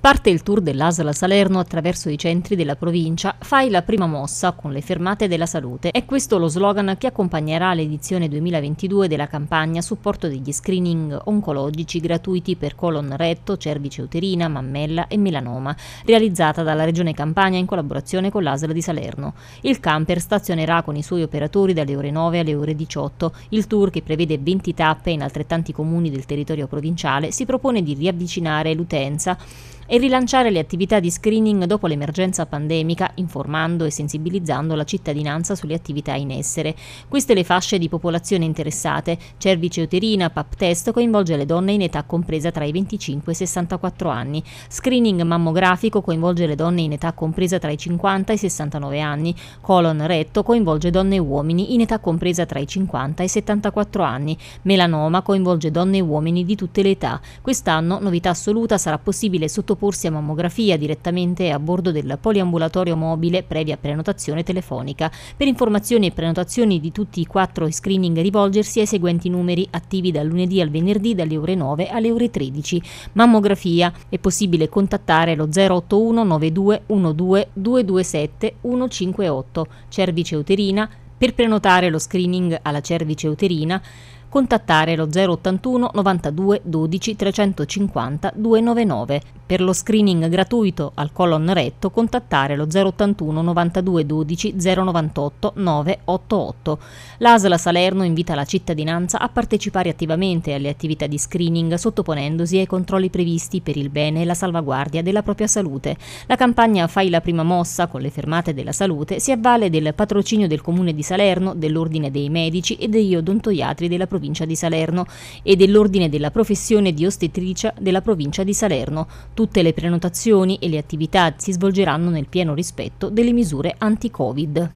Parte il tour dell'Asla Salerno attraverso i centri della provincia, fai la prima mossa con le fermate della salute. È questo lo slogan che accompagnerà l'edizione 2022 della campagna a supporto degli screening oncologici gratuiti per colon retto, cervice uterina, mammella e melanoma, realizzata dalla Regione Campania in collaborazione con l'Asla di Salerno. Il camper stazionerà con i suoi operatori dalle ore 9 alle ore 18. Il tour, che prevede 20 tappe in altrettanti comuni del territorio provinciale, si propone di riavvicinare l'utenza e rilanciare le attività di screening dopo l'emergenza pandemica, informando e sensibilizzando la cittadinanza sulle attività in essere. Queste le fasce di popolazione interessate, cervice uterina, pap test coinvolge le donne in età compresa tra i 25 e i 64 anni. Screening mammografico coinvolge le donne in età compresa tra i 50 e i 69 anni. Colon retto coinvolge donne e uomini in età compresa tra i 50 e i 74 anni. Melanoma coinvolge donne e uomini di tutte le età. Quest'anno, novità assoluta, sarà possibile sottoporre proporsi a mammografia direttamente a bordo del poliambulatorio mobile previa prenotazione telefonica. Per informazioni e prenotazioni di tutti i quattro screening rivolgersi ai seguenti numeri attivi dal lunedì al venerdì dalle ore 9 alle ore 13. Mammografia è possibile contattare lo 081 92 12 227 158. Cervice uterina per prenotare lo screening alla cervice uterina contattare lo 081 92 12 350 299. Per lo screening gratuito al colon retto contattare lo 081 92 12 098 988. L'ASLA Salerno invita la cittadinanza a partecipare attivamente alle attività di screening sottoponendosi ai controlli previsti per il bene e la salvaguardia della propria salute. La campagna Fai la prima mossa con le fermate della salute si avvale del patrocinio del Comune di Salerno, dell'Ordine dei Medici e degli odontoiatri della provincia provincia di Salerno e dell'Ordine della professione di ostetricia della provincia di Salerno. Tutte le prenotazioni e le attività si svolgeranno nel pieno rispetto delle misure anti-Covid.